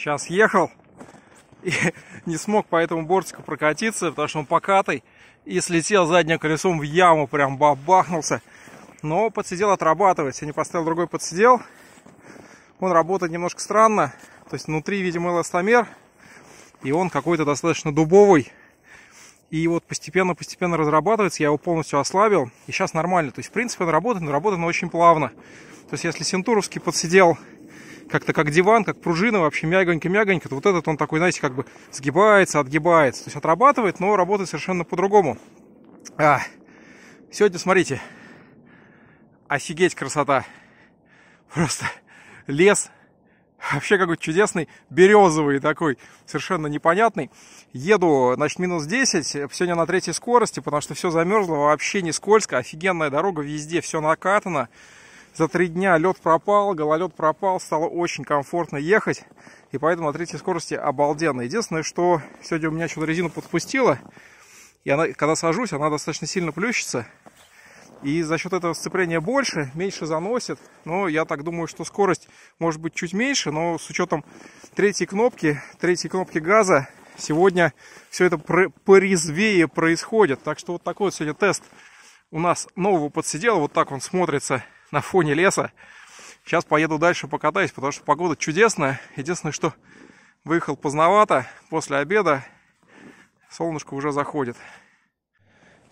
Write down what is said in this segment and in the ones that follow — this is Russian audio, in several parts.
Сейчас ехал и не смог по этому бортику прокатиться, потому что он покатый. И слетел задним колесом в яму, прям бабахнулся. Но подсидел отрабатывать. Я не поставил другой подсидел. Он работает немножко странно. То есть внутри, видимо, эластомер. И он какой-то достаточно дубовый. И вот постепенно-постепенно разрабатывается, я его полностью ослабил, и сейчас нормально. То есть, в принципе, он работает, но работает он очень плавно. То есть, если сентуровский подсидел как-то как диван, как пружина, вообще мягонько-мягонько. Вот этот он такой, знаете, как бы сгибается, отгибается. То есть отрабатывает, но работает совершенно по-другому. А, сегодня, смотрите, офигеть красота. Просто лес вообще какой-то чудесный, березовый такой, совершенно непонятный. Еду, значит, минус 10, сегодня на третьей скорости, потому что все замерзло, вообще не скользко, офигенная дорога везде, все накатано за три дня лед пропал, гололед пропал, стало очень комфортно ехать. И поэтому на третьей скорости обалденно. Единственное, что сегодня у меня что-то резину подпустила. И она, когда сажусь, она достаточно сильно плющится. И за счет этого сцепления больше, меньше заносит. Но я так думаю, что скорость может быть чуть меньше. Но с учетом третьей кнопки, третьей кнопки газа, сегодня все это порезвее происходит. Так что вот такой вот сегодня тест у нас нового подсидела. Вот так он смотрится на фоне леса. Сейчас поеду дальше покатаюсь, потому что погода чудесная. Единственное, что выехал поздновато, после обеда солнышко уже заходит.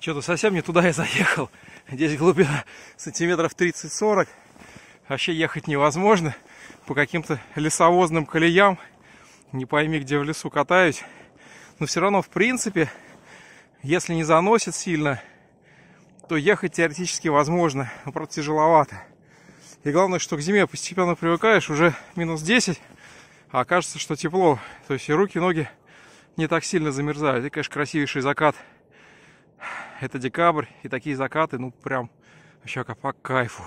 Что-то совсем не туда я заехал. Здесь глубина сантиметров 30-40. Вообще ехать невозможно. По каким-то лесовозным колеям. Не пойми, где в лесу катаюсь. Но все равно, в принципе, если не заносит сильно, то ехать теоретически возможно, но правда тяжеловато. И главное, что к зиме постепенно привыкаешь, уже минус 10, а кажется, что тепло. То есть и руки, и ноги не так сильно замерзают. И, конечно, красивейший закат. Это декабрь, и такие закаты, ну, прям вообще по кайфу.